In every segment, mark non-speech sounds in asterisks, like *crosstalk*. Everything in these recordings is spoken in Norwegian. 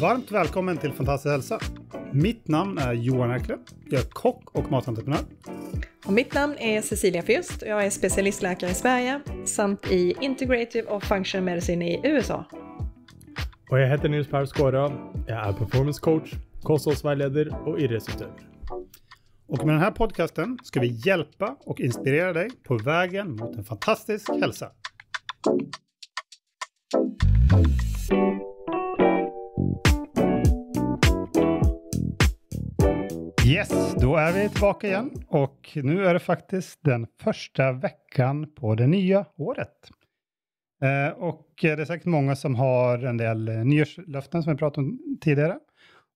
Varmt välkommen till Fantastisk hälsa. Mitt namn är Johan Erkle. Jag är kock och matentreprenör. Och mitt namn är Cecilia Fjust och jag är specialistläkare i Sverige samt i Integrative och Functional Medicine i USA. Och jag heter Nils Per Skåra. Jag är performance coach, kostholdsveileder och idrettsutøver. Och med den här podcasten ska vi hjälpa och inspirera dig på vägen mot en fantastisk hälsa. Yes, då är vi tillbaka igen och nu är det faktiskt den första veckan på det nya året. Eh, och det är säkert många som har en del nyårslöften som vi pratade om tidigare.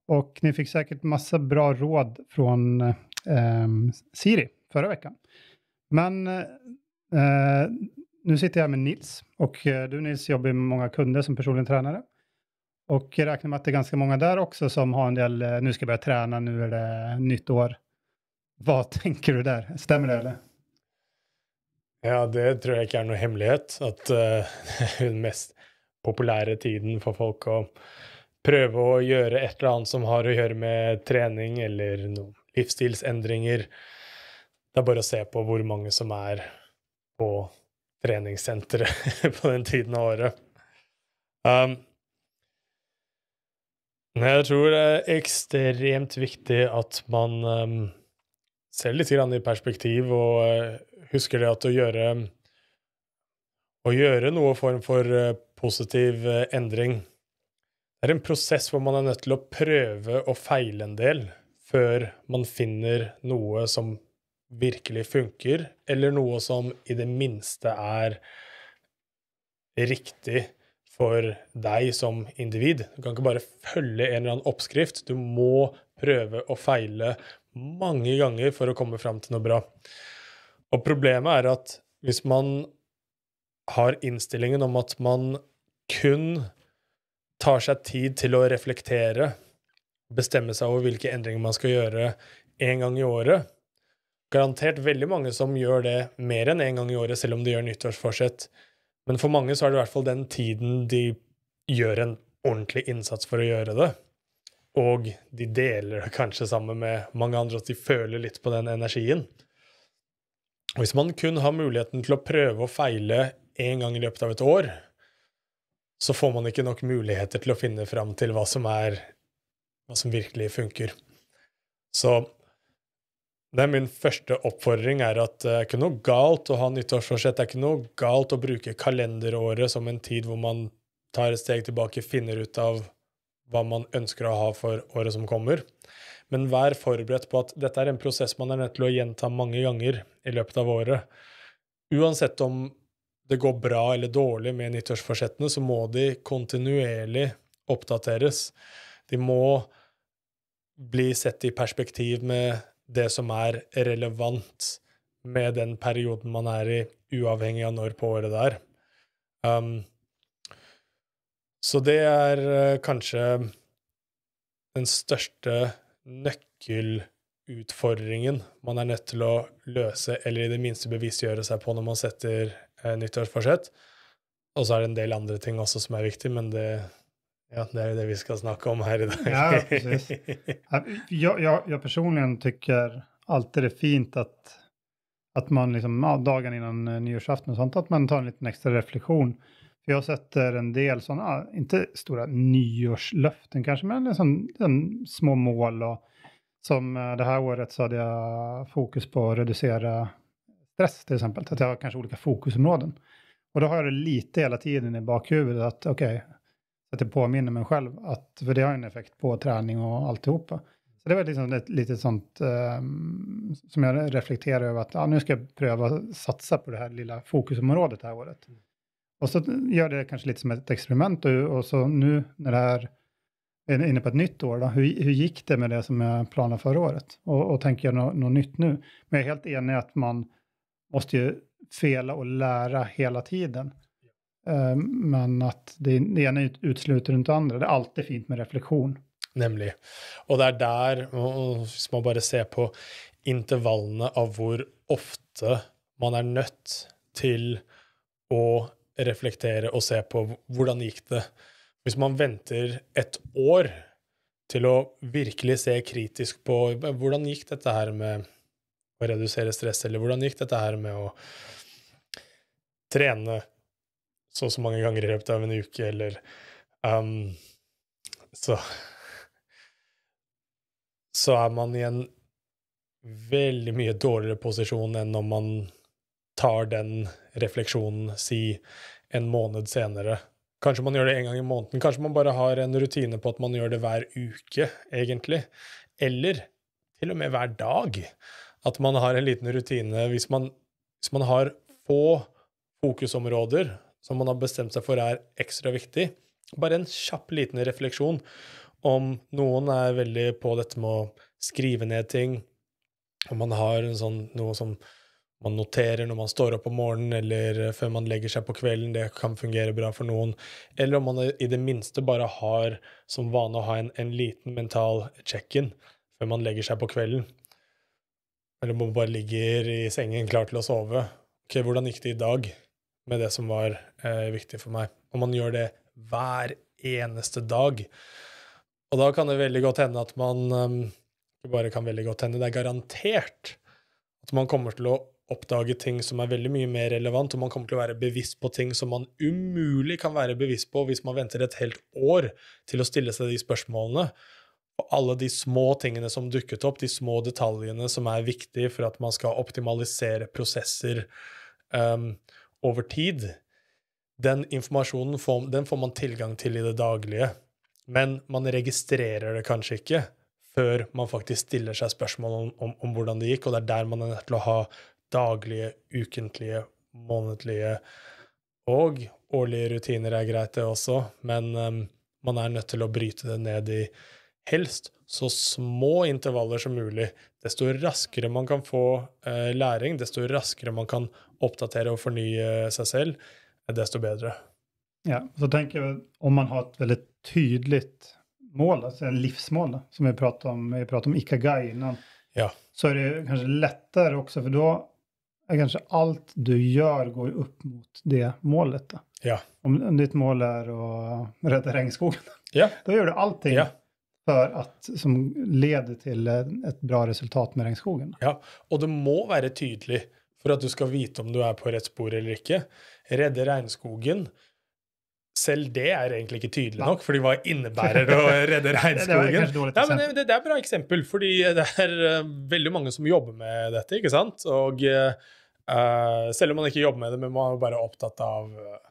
Och ni fick säkert massa bra råd från eh, Ehm, Siri förra veckan. Men eh, nu sitter jag med Nils och eh, du Nils jobbar med många kunder som personlig tränare. Och jag räknar med att det är ganska många där också som har en del, eh, nu ska jag börja träna, nu är det nytt år. Vad *laughs* tänker du där? Stämmer det eller? Ja, det tror jeg ikke er noe hemmelighet. At uh, *laughs* den mest populære tiden for folk å prøve å gjøre et eller annet som har å gjøre med trening eller noen livsstilsendringer. Det er bare å se på hvor mange som er på treningssenteret *laughs* på den tiden av året. Um, jeg tror det er ekstremt viktig at man um, ser litt i perspektiv og uh, husker det at å gjøre, å gjøre noe form for uh, positiv uh, endring Det er en prosess hvor man er nødt til å prøve og feile en del før man finner noe som virkelig funker, eller noe som i det minste er riktig for deg som individ. Du kan ikke bare følge en eller annen oppskrift. Du må prøve og feile mange ganger for å komme fram til noe bra. Og problemet er at hvis man har innstillingen om at man kun tar seg tid til å reflektere bestemme seg over hvilke endringer man skal gjøre én gang i året. Garantert veldig mange som gjør det mer enn én en gang i året, selv om de gjør nyttårsforsett. Men for mange så er det i hvert fall den tiden de gjør en ordentlig innsats for å gjøre det. Og de deler det kanskje sammen med mange andre, at de føler litt på den energien. Hvis man kun har muligheten til å prøve og feile én gang i løpet av et år, så får man ikke nok muligheter til å finne fram til hva som er hva som virkelig funker. Så det er min første oppfordring er at det eh, er ikke noe galt å ha nyttårsforsett. Det er ikke noe galt å bruke kalenderåret som en tid hvor man tar et steg tilbake, finner ut av hva man ønsker å ha for året som kommer. Men vær forberedt på at dette er en prosess man er nødt til å gjenta mange ganger i løpet av året. Uansett om det går bra eller dårlig med nyttårsforsettene, så må de kontinuerlig oppdateres. De må bli sett i perspektiv med det som er relevant med den perioden man er i, uavhengig av når på året det er. Um, så det er eh, kanskje den største nøkkelutfordringen man er nødt til å løse, eller i det minste bevisstgjøre seg på når man setter uh, nyttårsforsett. Og så er det en del andre ting også som er viktig, men det ja, det är det vi ska snacka om här idag. ja, precis. Jag, jag, jag, personligen tycker alltid det är fint att, att man liksom, dagen innan eh, nyårsafton och sånt, att man tar en liten extra reflektion. För jag sätter en del sådana, inte stora nyårslöften kanske, men liksom, en små mål. Och, som eh, det här året så hade jag fokus på att reducera stress till exempel. Så att jag har kanske olika fokusområden. Och då har jag det lite hela tiden i bakhuvudet att okej, okay, så att jag påminner mig själv, att, för det har en effekt på träning och alltihopa. Så det var liksom ett litet sånt um, som jag reflekterar över att ja, nu ska jag pröva satsa på det här lilla fokusområdet det här året. Mm. Och så gör det kanske lite som ett experiment och, och så nu när det här är inne på ett nytt år, då, hur, hur gick det med det som jag planade förra året? Och, och tänker jag något, något nytt nu? Men jag är helt enig att man måste ju fela och lära hela tiden. Eh, men at det, ene utsluter rundt det andre. Det er alltid fint med refleksjon. Nemlig. Og det er der, hvis man bare ser på intervallene av hvor ofte man er nødt til å reflektere og se på hvordan gikk det Hvis man venter et år til å virkelig se kritisk på hvordan gikk dette her med å redusere stress, eller hvordan gikk dette her med å trene så og så mange ganger i løpet av en uke, eller um, Så Så er man i en veldig mye dårligere posisjon enn om man tar den refleksjonen, si, en måned senere. Kanskje man gjør det en gang i måneden. Kanskje man bare har en rutine på at man gjør det hver uke, egentlig. Eller til og med hver dag. At man har en liten rutine. Hvis man, hvis man har få fokusområder som man har bestemt seg for er ekstra viktig. Bare en kjapp liten refleksjon om noen er veldig på dette med å skrive ned ting, om man har sånn, noe som man noterer når man står opp om morgenen eller før man legger seg på kvelden, det kan fungere bra for noen, eller om man i det minste bare har som vane å ha en, en liten mental check-in før man legger seg på kvelden, eller om man bare ligger i sengen klar til å sove. Ok, hvordan gikk det i dag? med det som var eh, viktig for meg. Og man gjør det hver eneste dag. Og da kan det veldig godt hende at man um, ehm, Det bare kan veldig godt hende, det er garantert at man kommer til å oppdage ting som er veldig mye mer relevant, og man kommer til å være bevisst på ting som man umulig kan være bevisst på hvis man venter et helt år til å stille seg de spørsmålene. Og alle de små tingene som dukket opp, de små detaljene som er viktige for at man skal optimalisere prosesser. Um, over tid, den informasjonen får, den får man tilgang til i det daglige. Men man registrerer det kanskje ikke før man faktisk stiller seg spørsmål om, om, om hvordan det gikk, og det er der man er nødt til å ha daglige, ukentlige, månedlige og årlige rutiner er greit, det også, men um, man er nødt til å bryte det ned i helst så små intervaller som mulig. Desto raskere man kan få eh, læring, desto raskere man kan oppdatere og fornye seg selv, eh, desto bedre. Ja, så tenker jeg om man har et veldig tydelig mål, altså en livsmål, som vi prater om, vi prater om ikagai innan, ja. så er det kanskje lettere også, for da er kanskje alt du gjør, går opp mot det målet. Da. Ja. Om, om ditt mål er å redde regnskogen, ja. *laughs* da gjør du allting. Ja för att, som leder til et bra resultat med regnskogen. Ja, og det må være tydelig for at du skal vite om du er på rett spor eller ikke. Redde regnskogen selv det er egentlig ikke tydelig nok, fordi hva innebærer *laughs* det å redde regnskogen? det, Nei, det, det, er et bra eksempel, fordi det er uh, veldig mange som jobber med dette. ikke sant? Og uh, selv om man ikke jobber med det, men man er bare opptatt av uh,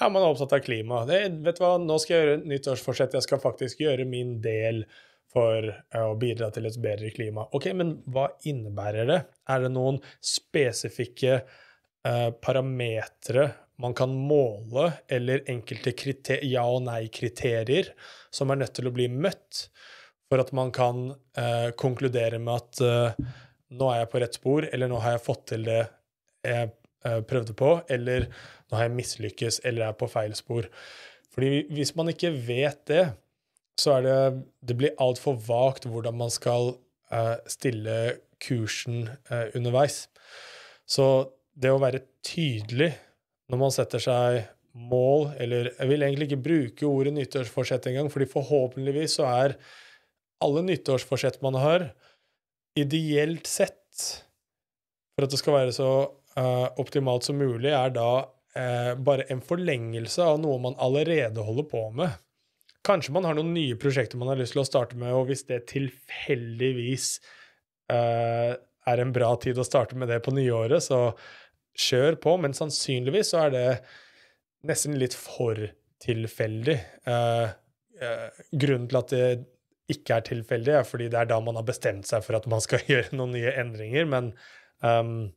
ja, man er opptatt av klima. Det, vet du hva, nå skal jeg gjøre nyttårsforsett. Jeg skal faktisk gjøre min del for eh, å bidra til et bedre klima. Ok, men hva innebærer det? Er det noen spesifikke eh, parametere man kan måle, eller enkelte ja- og nei-kriterier som er nødt til å bli møtt for at man kan eh, konkludere med at eh, nå er jeg på rett spor, eller nå har jeg fått til det jeg eh, prøvde på, eller nå har jeg mislykkes eller er på feil spor. Fordi hvis man ikke vet det, så er det Det blir altfor vagt hvordan man skal uh, stille kursen uh, underveis. Så det å være tydelig når man setter seg mål, eller jeg vil egentlig ikke bruke ordet nyttårsforsett engang, fordi forhåpentligvis så er alle nyttårsforsett man har, ideelt sett, for at det skal være så uh, optimalt som mulig, er da eh, bare en forlengelse av noe man allerede holder på med. Kanskje man har noen nye prosjekter man har lyst til å starte med, og hvis det tilfeldigvis eh, er en bra tid å starte med det på nyåret, så kjør på, men sannsynligvis så er det nesten litt for tilfeldig. Eh, eh grunnen til at det ikke er tilfeldig, er fordi det er da man har bestemt seg for at man skal *laughs* gjøre noen nye endringer, men um,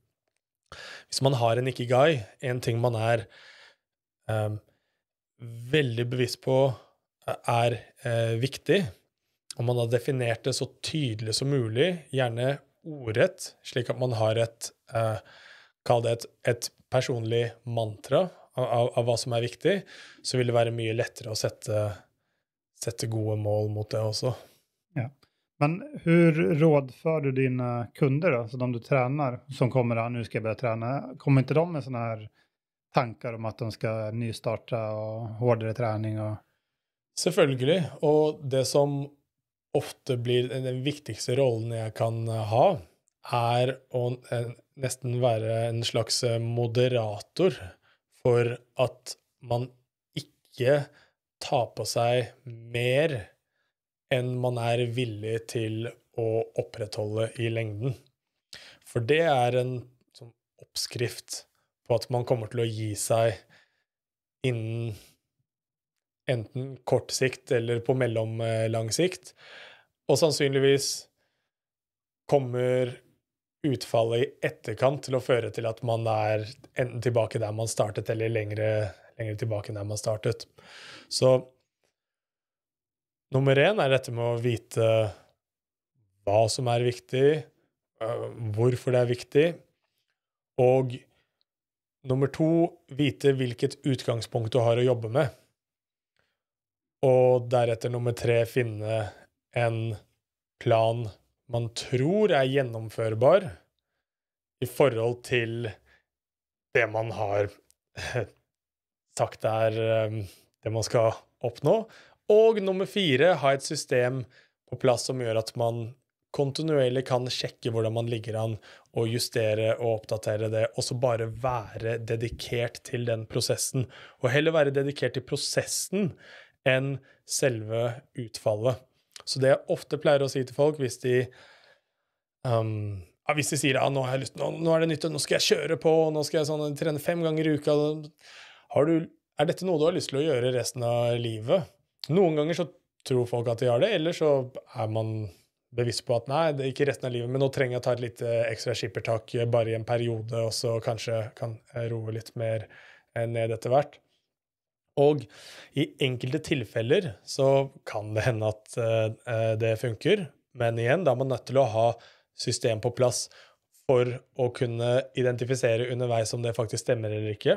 hvis man har en ikke-guy, en ting man er um, veldig bevisst på eh, er uh, viktig, og man har definert det så tydelig som mulig, gjerne ordrett, slik at man har et uh, Kall det et, et, personlig mantra av, av, av, hva som er viktig, så vil det være mye lettere å sette, sette gode mål mot det også. Men hur rådför du dine kunder, altså de du trener, som kommer att nu ska jag börja trene, kommer ikke de med sånne her tanker om at de skal nystarte og hardere trening? Og Selvfølgelig. Og det som ofte blir den viktigste rollen jeg kan ha, er å eh, nesten være en slags eh, moderator for at man ikke tar på seg mer enn man er villig til å opprettholde i lengden. For det er en sånn, oppskrift på at man kommer til å gi seg innen enten kort sikt eller på mellomlang eh, sikt. Og sannsynligvis kommer utfallet i etterkant til å føre til at man er enten tilbake der man startet, eller lengre, lengre tilbake enn der man startet. Så Nummer én er dette med å vite hva som er viktig, eh, hvorfor det er viktig, og nummer to vite hvilket utgangspunkt du har å jobbe med. Og deretter nummer tre finne en plan man tror er gjennomførbar i forhold til det man har *laughs* sagt er eh, det man skal oppnå, og nummer fire, ha et system på plass som gjør at man kontinuerlig kan sjekke hvordan man ligger an, og justere og oppdatere det, og så bare være dedikert til den prosessen. Og heller være dedikert til prosessen enn selve utfallet. Så det jeg ofte pleier å si til folk hvis de um, ja, hvis de sier ja, nå, nå, nå er det nytt, nå skal jeg kjøre på, nå skal jeg sånn, trene fem ganger i uka du, Er dette noe du har lyst til å gjøre resten av livet? Noen ganger så tror folk at de har det, eller så er man bevisst på at nei, det er ikke resten av livet, men nå trenger jeg å ta et litt eh, ekstra skippertak eh, bare i en periode, og så kanskje kan roe litt mer eh, ned etter hvert. Og i enkelte tilfeller så kan det hende at det funker, men igjen, da er man nødt til å ha system på plass for å kunne identifisere underveis om det faktisk stemmer eller ikke.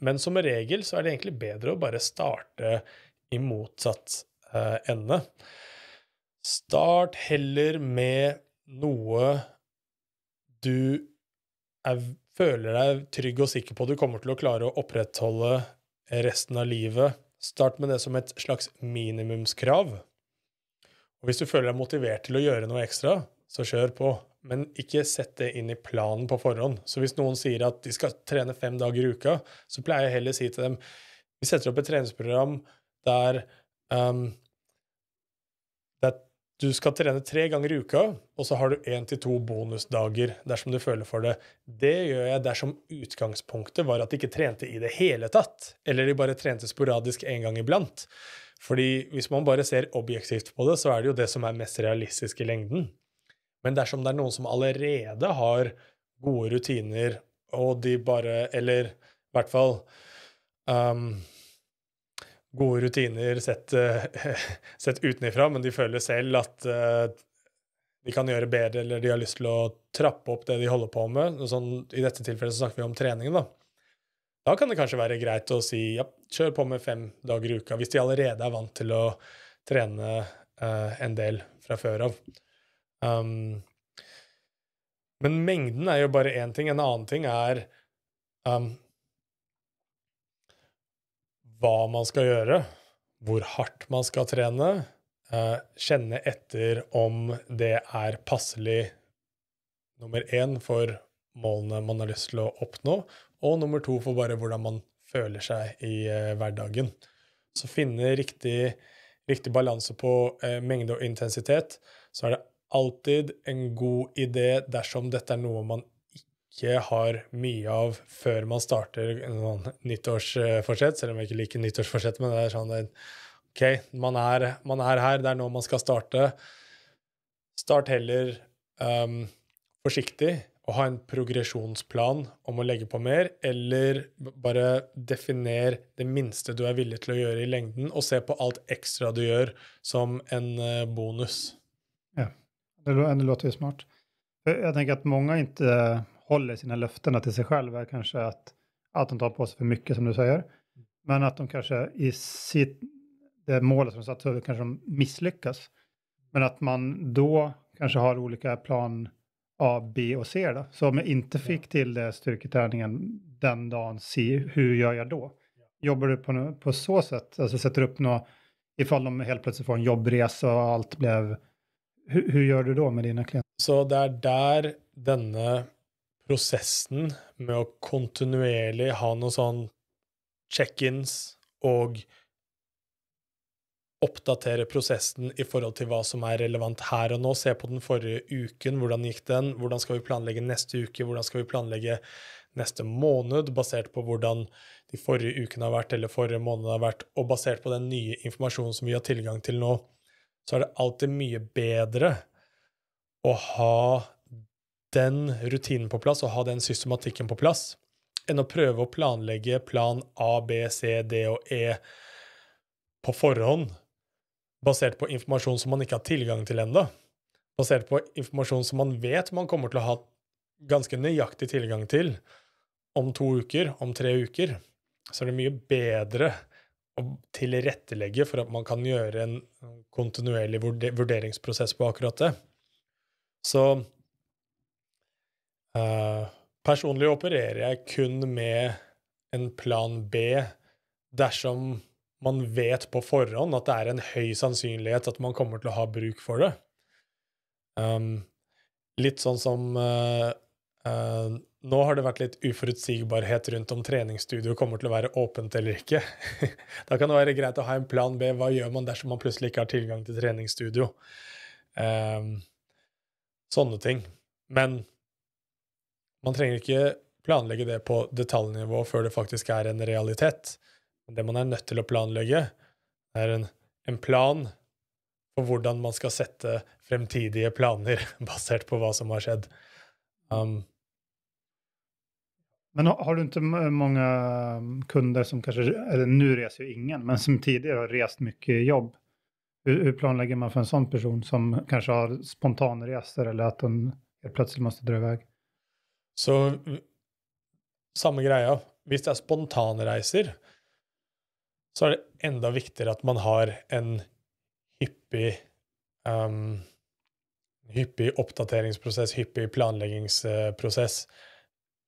Men som regel så er det egentlig bedre å bare starte i motsatt eh, ende. Start heller med noe du er, føler deg trygg og sikker på du kommer til å klare å opprettholde resten av livet. Start med det som et slags minimumskrav. Og hvis du føler deg motivert til å gjøre noe ekstra, så kjør på. Men ikke sett det inn i planen på forhånd. Så hvis noen sier at de skal trene fem dager i uka, så pleier jeg heller å si til dem vi setter opp et treningsprogram der um, du skal trene tre ganger i uka, og så har du én til to bonusdager dersom du føler for det. Det gjør jeg dersom utgangspunktet var at de ikke trente i det hele tatt, eller de bare trente sporadisk en gang iblant. Fordi hvis man bare ser objektivt på det, så er det jo det som er mest realistisk i lengden. Men dersom det er noen som allerede har gode rutiner, og de bare Eller i hvert fall um, gode rutiner sett, eh, *laughs* sett utenfra, men de føler selv at eh, de kan gjøre bedre, eller de har lyst til å trappe opp det de holder på med. Sånn, I dette tilfellet så snakker vi om treningen, da. Da kan det kanskje være greit å si ja, kjør på med fem dager i uka, hvis de allerede er vant til å trene eh, en del fra før av. Um, men mengden er jo bare én ting. En annen ting er um, hva man skal gjøre, hvor hardt man skal trene, eh, kjenne etter om det er passelig nummer én for målene man har lyst til å oppnå, og nummer to for bare hvordan man føler seg i eh, hverdagen. Så finne riktig, riktig balanse på eh, mengde og intensitet. Så er det alltid en god idé dersom dette er noe man ikke har mye av før man starter noen sånn nyttårsforsett, selv om jeg ikke liker nyttårsforsett, men det er sånn at, OK, man er, man er, her, det er nå man skal starte. Start heller um, forsiktig og ha en progresjonsplan om å legge på mer, eller bare definer det minste du er villig til å gjøre i lengden, og se på alt ekstra du gjør, som en eh, bonus. Ja, det låter jo smart. Jag tänker att många ikke håller sina löften att till sig själv är kanske att, att de tar på sig för mycket som du säger. Men att de kanske i sitt, det målet som de satt upp kanske de misslyckas. Men att man då kanske har olika plan A, B och C. Då. Så om jag inte fick till det styrketräningen den dagen, C, hur gör jag då? Jobbar du på, på så sätt, alltså sätter upp något, ifall de helt plötsligt får en jobbresa och allt blev, hur, hur, gör du då med dina klienter? Så det er der denne prosessen med å kontinuerlig ha noe sånn check-ins og oppdatere prosessen i forhold til hva som er relevant her og nå. Se på den forrige uken, hvordan gikk den? Hvordan skal vi planlegge neste uke? Hvordan skal vi planlegge neste måned, basert på hvordan de forrige ukene har vært, eller forrige måned har vært, og basert på den nye informasjonen som vi har tilgang til nå, så er det alltid mye bedre å ha den rutinen på plass og ha den systematikken på plass, enn å prøve å planlegge plan A, B, C, D og E på forhånd, basert på informasjon som man ikke har tilgang til ennå, basert på informasjon som man vet man kommer til å ha ganske nøyaktig tilgang til om to uker, om tre uker, så er det mye bedre å tilrettelegge for at man kan gjøre en kontinuerlig vurderingsprosess på akkurat det. Så Eh, personlig opererer jeg kun med en plan B dersom man vet på forhånd at det er en høy sannsynlighet at man kommer til å ha bruk for det. Um, litt sånn som uh, uh, Nå har det vært litt uforutsigbarhet rundt om treningsstudio kommer til å være åpent eller ikke. *laughs* da kan det være greit å ha en plan B. Hva gjør man dersom man plutselig ikke har tilgang til treningsstudio? Um, sånne ting. Men man trenger ikke planlegge det på detaljnivå før det faktisk er en realitet. Det man er nødt til å planlegge, er en, en plan for hvordan man skal sette fremtidige planer *laughs* basert på hva som har skjedd. Um, men har du ikke mange um, kunder som kanskje eller Nå reiser jo ingen, men som tidligere har reist mye jobb. Hvordan planlegger man for en sånn person som kanskje har spontane reiser, eller at den plutselig må dra i vei? Så samme greia. Hvis det er spontanreiser, så er det enda viktigere at man har en hyppig um, hyppig oppdateringsprosess, hyppig planleggingsprosess,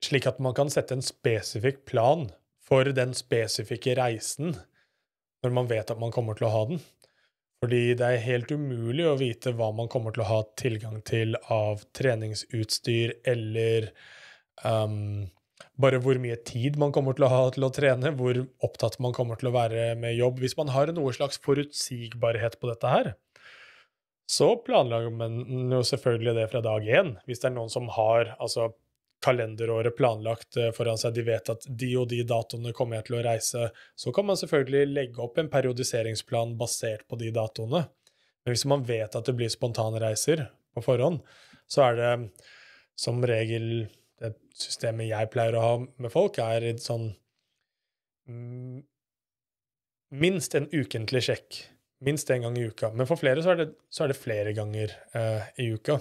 slik at man kan sette en spesifikk plan for den spesifikke reisen når man vet at man kommer til å ha den. Fordi det er helt umulig å vite hva man kommer til å ha tilgang til av treningsutstyr eller Um, bare hvor mye tid man kommer til å ha til å trene, hvor opptatt man kommer til å være med jobb. Hvis man har noe slags forutsigbarhet på dette her, så planlegger man jo selvfølgelig det fra dag én. Hvis det er noen som har altså, kalenderåret planlagt eh, foran seg, de vet at de og de datoene kommer jeg til å reise, så kan man selvfølgelig legge opp en periodiseringsplan basert på de datoene. Men hvis man vet at det blir spontanreiser på forhånd, så er det som regel det systemet jeg pleier å ha med folk, er sånn mm, Minst en ukentlig sjekk. Minst én gang i uka. Men for flere så er det, så er det flere ganger eh, i uka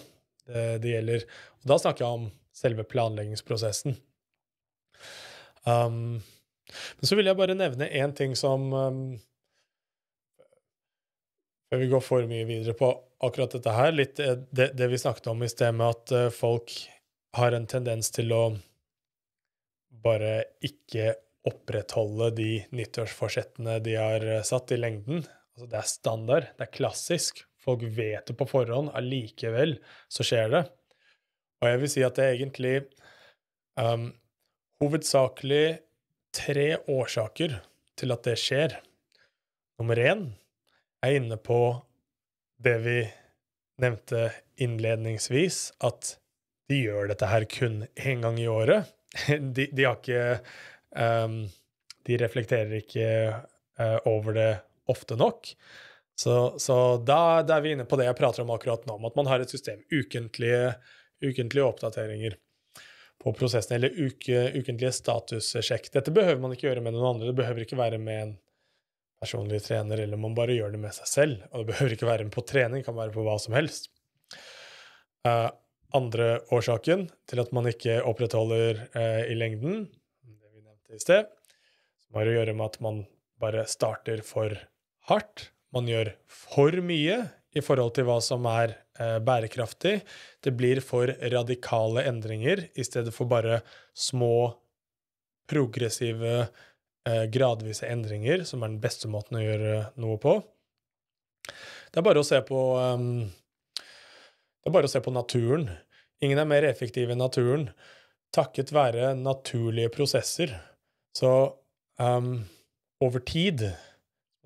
det, det, gjelder. Og da snakker jeg om selve planleggingsprosessen. Um, men så vil jeg bare nevne én ting som um, Før vi går for mye videre på akkurat dette her, litt eh, det, det vi snakket om i sted, med at eh, folk har en tendens til å bare ikke opprettholde de nyttårsforsettene de har eh, satt i lengden. Altså, det er standard, det er klassisk. Folk vet det på forhånd, allikevel så skjer det. Og jeg vil si at det er egentlig um, hovedsakelig tre årsaker til at det skjer. Nummer én er inne på det vi nevnte innledningsvis, at de gjør dette her kun én gang i året. *laughs* De, de har ikke um, De reflekterer ikke uh, over det ofte nok. Så, så da, da, er vi inne på det jeg prater om akkurat nå, om at man har et system. Ukentlige, ukentlige oppdateringer på prosessen, eller uke, ukentlige statussjekk. Dette behøver man ikke gjøre med noen andre. Det behøver ikke være med en personlig trener, eller man bare gjør det med seg selv. Og det behøver ikke være med på trening, det kan være på hva som helst. Uh, andre årsaken til at man ikke opprettholder eh, i lengden, det vi nevnte i sted, som har å gjøre med at man bare starter for hardt. Man gjør for mye i forhold til hva som er eh, bærekraftig. Det blir for radikale endringer i stedet for bare små, progressive, eh, gradvise endringer, som er den beste måten å gjøre noe på. Det er bare å se på um, det er bare å se på naturen. Ingen er mer effektive enn naturen, takket være naturlige prosesser. Så um, over tid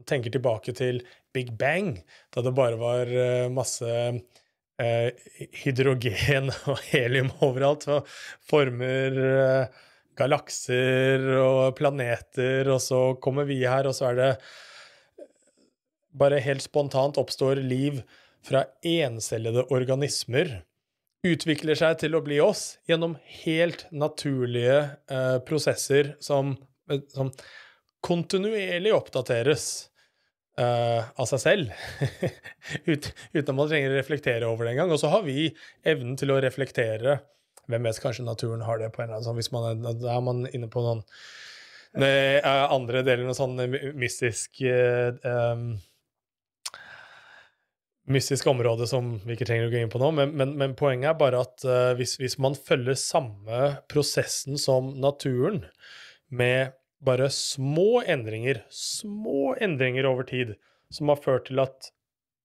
Tenker tilbake til Big Bang, da det bare var eh, masse uh, hydrogen *laughs* og helium overalt. Og former uh, galakser og planeter, og så kommer vi her, og så er det Bare helt spontant oppstår liv fra encellede organismer utvikler seg til å bli oss gjennom helt naturlige eh, prosesser som, eh, som, kontinuerlig oppdateres eh, av seg selv, *laughs* Ut, uten at man trenger å reflektere over det engang. Og så har vi evnen til å reflektere. Hvem vet, kanskje naturen har det på en eller annen sånn, hvis man er, da er man inne på noen eh, andre deler, noe sånn eh, mystisk eh, um, mystisk område som vi ikke trenger å gå inn på nå, men, men, men poenget er bare at uh, hvis, hvis, man følger samme prosessen som naturen, med bare små endringer, små endringer over tid, som har ført til at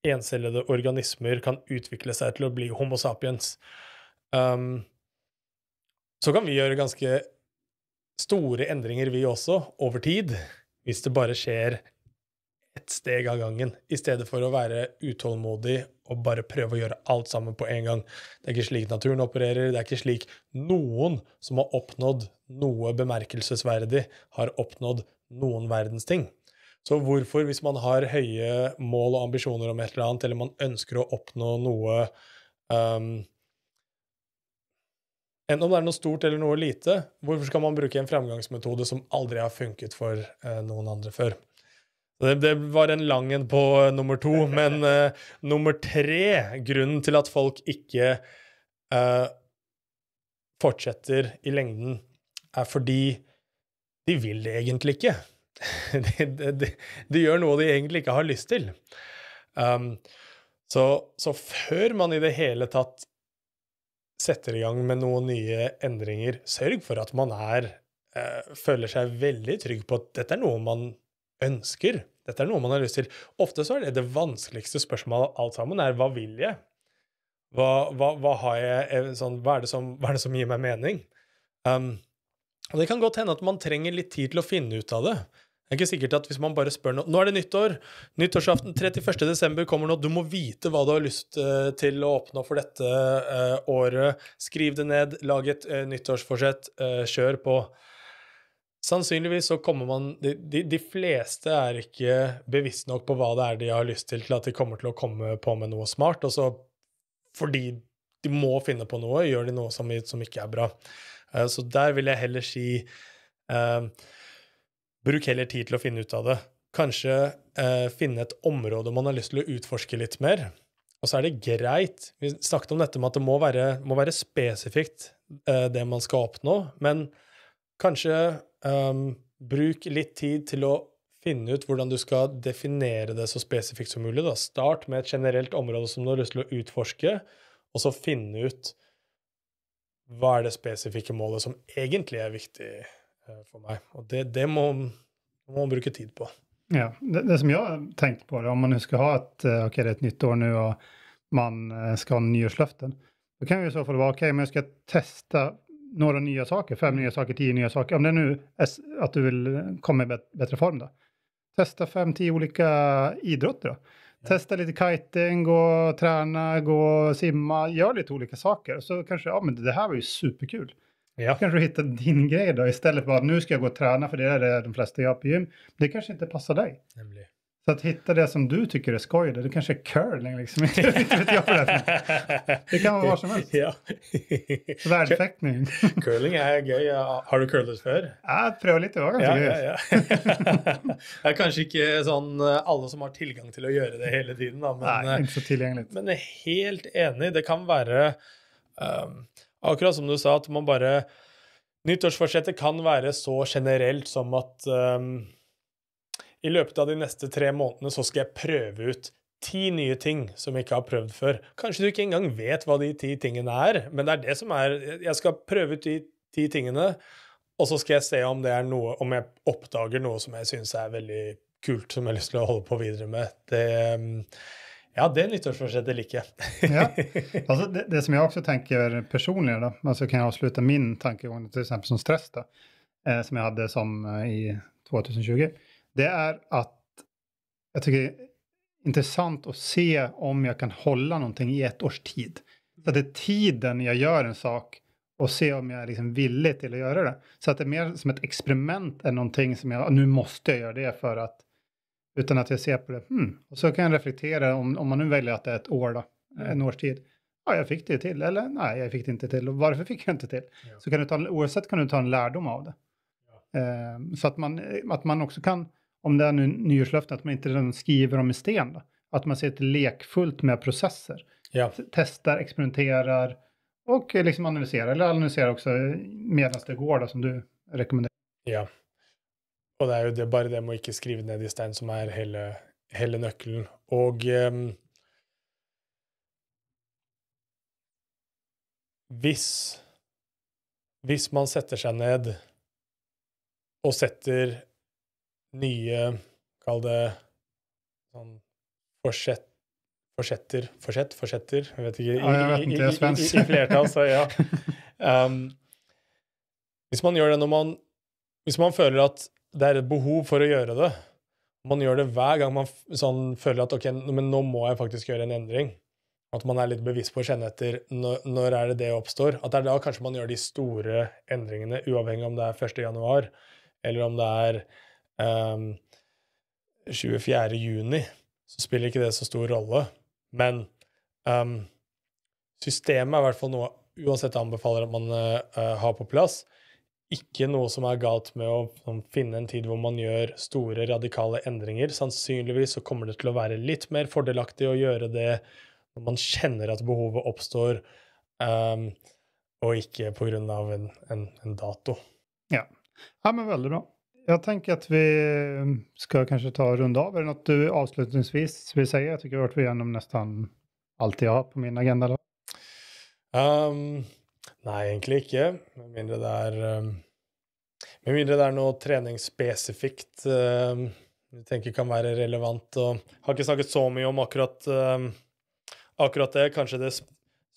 encellede organismer kan utvikle seg til å bli Homo sapiens, um, så kan vi gjøre ganske store endringer, vi også, over tid, hvis det bare skjer et steg av gangen, i stedet for å være utålmodig og bare prøve å gjøre alt sammen på en gang. Det er ikke slik naturen opererer, det er ikke slik noen som har oppnådd noe bemerkelsesverdig, har oppnådd noen verdens ting. Så hvorfor, hvis man har høye mål og ambisjoner om et eller annet, eller man ønsker å oppnå noe um, ehm, Enten om det er noe stort eller noe lite, hvorfor skal man bruke en framgangsmetode som aldri har funket for uh, noen andre før? Det, var en lang en på eh, nummer to. Men eh, nummer tre, grunnen til at folk ikke eh, fortsetter i lengden, er fordi de vil det egentlig ikke. *laughs* de, de, de, de, gjør noe de egentlig ikke har lyst til. Um, så, så, før man i det hele tatt setter i gang med noen nye endringer, sørg for at man er, uh, føler seg veldig trygg på at dette er noe man ønsker? Dette er noe man har lyst til. Ofte så er det det vanskeligste spørsmålet av alt sammen, er hva vil jeg? Hva, hva, hva, jeg, eh, sånn, hva er, det som, er, det som, gir meg mening? Um, og det kan godt hende at man trenger litt tid til å finne ut av det. Det er ikke sikkert at hvis man bare spør noe, Nå er det nyttår. Nyttårsaften 31. desember kommer nå. Du må vite hva du har lyst eh, til å oppnå for dette eh, året. Skriv det ned. Lag et nyttårsforsett. Kjør på. Sannsynligvis så kommer man de, de, de, fleste er ikke bevisst nok på hva det er de har lyst til, til at de kommer til å komme på med noe smart. Og så fordi de må finne på noe, gjør de noe som, som ikke er bra. Eh, så der vil jeg heller si uh, Bruk heller tid til å finne ut av det. Kanskje uh, finne et område man har lyst til å utforske litt mer. Og så er det greit Vi snakket om dette med at det må være, må være spesifikt, det man skal oppnå, men kanskje um, bruk litt tid til å finne ut hvordan du skal definere det så spesifikt som mulig. Da. Start med et generelt område som du har lyst til å utforske, og så finne ut hva er det spesifikke målet som egentlig er viktig eh, for meg. Og det, det må, må, man bruke tid på. Ja, det, det som jeg har tenkt på, det om man skal ha et, eh, okay, det er et nytt år nå og man eh, skal ha nyårsløften, da kan vi i så fall være ok, men jeg skal teste några nye saker, fem nye saker, tio nye saker. Om det nu är att du vil komme i bättre form da. Testa fem, ti olika idrotter da. Ja. Testa lite kiting, gå träna, gå simme. Gjør litt olika saker. Så kanskje, ja men det her var jo superkul. Ja. Kanskje du hitta din grej I stedet för at nu skal jeg gå og träna For det er det de fleste gör på gym. Det kanske inte passar dig. Nämligen. Så att hitta det som du tycker är skoj, det kanske är curling liksom. *laughs* det. kan vara vad som helst. Ja. Svärdfäktning. *laughs* *laughs* curling är gøy. Har du curlat før? Ja, prøvd litt. Det var ganske ja, gøy. Ja, ja. det er kanskje ikke sånn eh, alle som har tilgang til å gjøre det hele tiden, da, men, Nei, ikke så eh, tilgjengelig. Men jeg er helt enig. Det kan være um, akkurat som du sa, at man bare Nyttårsforsettet kan være så generelt som at um, ehm, i løpet av de neste tre månedene så skal jeg prøve ut ti nye ting som jeg ikke har prøvd før. Kanskje du ikke engang vet hva de ti tingene er, men det er det som er Jeg skal prøve ut de ti tingene, og så skal jeg se om, noe, om jeg oppdager noe som jeg syns er veldig kult, som jeg har lyst til å holde på videre med. Det, mm, ja, det nyttårsforsettet liker jeg. ja. *laughs* altså, det, det, som jeg også tenker personlig, da, men så altså, kan jeg avslutte min tankegang, f.eks. som stress, da, eh, som jeg hadde som eh, i 2020 det er at jeg tycker det er interessant å se om jeg kan holde noe i ett års tid. Så att det er tiden jeg gjør en sak og se om jeg liksom er liksom villig til å gjøre det. Så att det er mer som et experiment enn noe som jeg nu måste jag det for at. utan at jeg ser på det, hmm. och så kan jeg reflektera om, om man nu väljer at det er et år då, mm. en årstid. Ja, jeg fikk det til. eller nei, jeg fikk det inte till, och varför fick jag ikke til? Ja. Så kan du ta, oavsett kan du ta en lærdom av det. Ja. Um, så at man, att man också kan om det är nu nyårslöften, att man inte redan skriver dem i sten. Då. Att man sitter lekfullt med processer. Ja. Testar, experimenterar och eh, liksom analyserar. Eller analyserer också medan det går, da, som du rekommenderer. Ja. Og det er jo det, bare det med å ikke skrive ned i sten, som er hele, hele nøkkelen. Og um, ehm, hvis, hvis man setter seg ned og setter nye Kall det sånn forsett, forsetter Forsett? Forsetter? Jeg vet ikke. I, ja, i, i, i flertall, så ja. *laughs* Um, hvis man gjør det når man Hvis man føler at det er et behov for å gjøre det, man gjør det hver gang man sånn, føler at ok, men nå må jeg faktisk gjøre en endring. At man er litt bevisst på å kjenne etter når, når er det det oppstår. At det er da kanskje man gjør de store endringene, uavhengig om det er 1.1., eller om det er um, juni så spiller ikke det så stor rolle. Men um, systemet er i hvert fall noe uansett jeg anbefaler at man uh, har på plass. Ikke noe som er galt med å sånn, finne en tid hvor man gjør store, radikale endringer. Sannsynligvis så kommer det til å være litt mer fordelaktig å gjøre det når man kjenner at behovet oppstår, um, og ikke pga. En, en, en dato. Ja. ja, men veldig bra. Jeg tenker at vi mm, skal kanskje ta och runda av. Er det noe du avslutningsvis vil si? Jeg tycker vi har varit igenom nästan alt jeg har på min agenda. Um, ehm, nei, egentlig ikke. Med mindre det er um, ehm, Med mindre det er noe treningsspesifikt um, ehm, jeg tenker kan være relevant. Og har ikke snakket så mye om akkurat, um, akkurat det. Kanskje det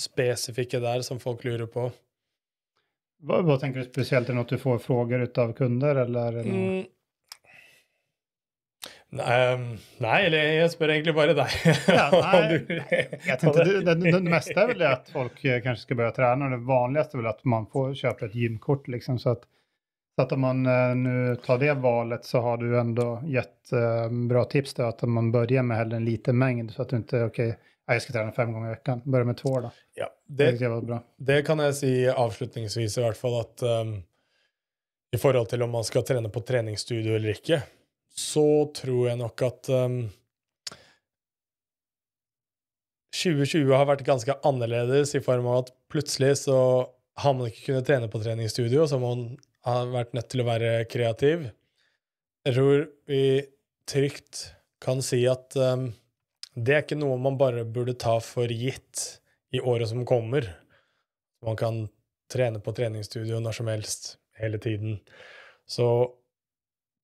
spesifikke der som folk lurer på. Hva, hva, tenker du spesielt? Er det du får spørsmål av kunder, eller? Mm. Ehm, nei, eller jeg spør egentlig bare deg. Ja, nei, jeg tenkte det, det, det, meste er vel at folk kanskje skal begynne å trene, det vanligste er vel at man får kjøpe et gymkort. Liksom, så at, at om man eh, nå tar det valget, så har du enda gitt uh, eh, bra tips. Då, at man begynner med heller en liten mengde, så at du ikke ok, jeg skal trene fem ganger i uken, begynner med to. da. Ja, det, det, kan jeg si avslutningsvis i hvert fall, at um, i forhold til om man skal trene på treningsstudio eller ikke, så tror jeg nok at um, 2020 har vært ganske annerledes i form av at plutselig så har man ikke kunnet trene på treningsstudio, så man har vært nødt til å være kreativ. Jeg tror vi trygt kan si at um, det er ikke noe man bare burde ta for gitt i året som kommer. Man kan trene på treningsstudio når som helst, hele tiden. Så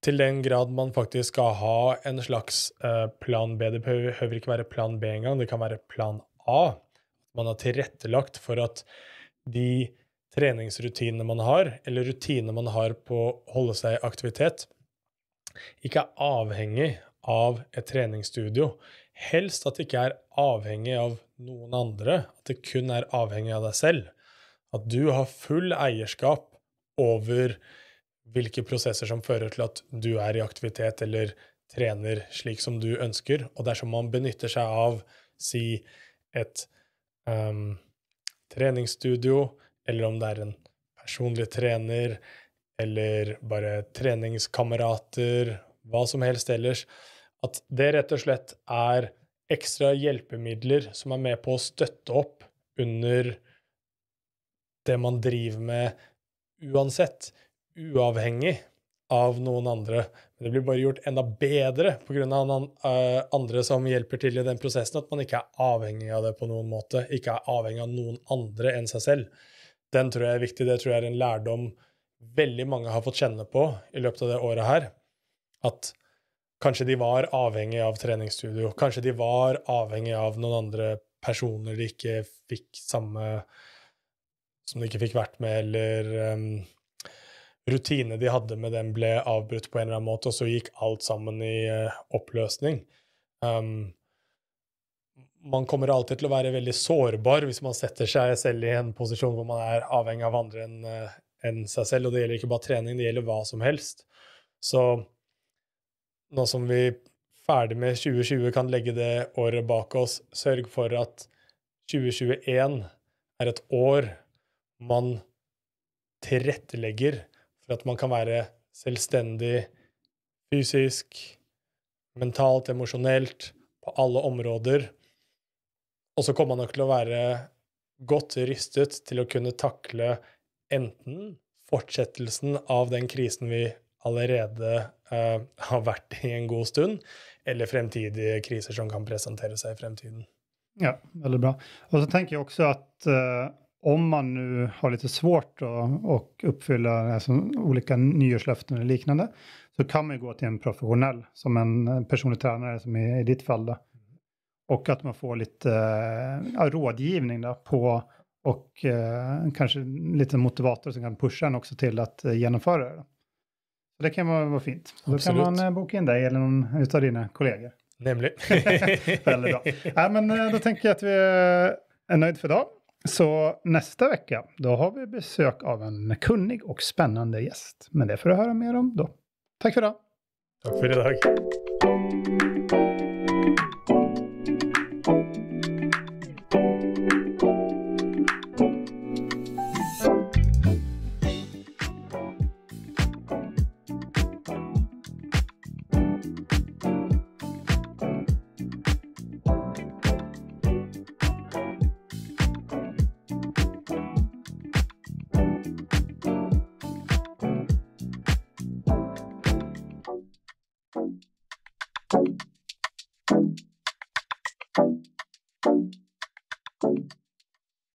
til den grad man faktisk skal ha en slags eh, plan B Det behøver ikke være plan B engang, det kan være plan A. Man har tilrettelagt for at de treningsrutinene man har, eller rutinene man har på å holde seg i aktivitet, ikke er avhengig av et treningsstudio. Helst at det ikke er avhengig av noen andre, at det kun er avhengig av deg selv. At du har full eierskap over hvilke prosesser som fører til at du er i aktivitet eller trener slik som du ønsker. Og dersom man benytter seg av, si, et um, treningsstudio, eller om det er en personlig trener, eller bare treningskamerater, hva som helst ellers, at det rett og slett er ekstra hjelpemidler som er med på å støtte opp under det man driver med uansett, uavhengig av noen andre. Det blir bare gjort enda bedre pga. Eh, andre som hjelper til i den prosessen, at man ikke er avhengig av det på noen måte, ikke er avhengig av noen andre enn seg selv. Den tror jeg er viktig. Det tror jeg er en lærdom veldig mange har fått kjenne på i løpet av det året her. At Kanskje de var avhengig av treningsstudio. Kanskje de var avhengig av noen andre personer de ikke fikk samme Som de ikke fikk vært med, eller um, rutine de hadde med dem, ble avbrutt på en eller annen måte, og så gikk alt sammen i uh, oppløsning. Um, man kommer alltid til å være veldig sårbar hvis man setter seg selv i en posisjon hvor man er avhengig av andre enn uh, enn seg selv. Og det gjelder ikke bare trening, det gjelder hva som helst. Så nå som vi er ferdig med 2020, kan legge det året bak oss, sørge for at 2021 er et år man tilrettelegger for at man kan være selvstendig fysisk, mentalt, emosjonelt, på alle områder. Og så kommer man nok til å være godt rystet til å kunne takle enten fortsettelsen av den krisen vi allerede uh, har vært i en god stund, eller fremtidige kriser som kan presentere seg i fremtiden. Ja, veldig bra. Og så tenker jeg også at uh, om man nå har litt svårt å, å oppfylle altså, ulike nyårsløfter eller lignende, så kan man jo gå til en profesjonell, som en personlig trener, som i, i ditt fall. Da. Og at man får litt uh, rådgivning da, på og uh, kanskje litt motivator som kan pushe en også til å uh, gjennomføre det. Så det kan vara, vara fint. Absolut. kan man eh, boka in dig eller någon av dina kollegor. Nemlig. *laughs* Veldig bra. Ja, men eh, da tenker jeg at vi er eh, nøyd for i Så neste uke da har vi besøk av en kunnig og spennende gjest. Men det får du høre mer om da. Takk for i dag. Takk for i dag.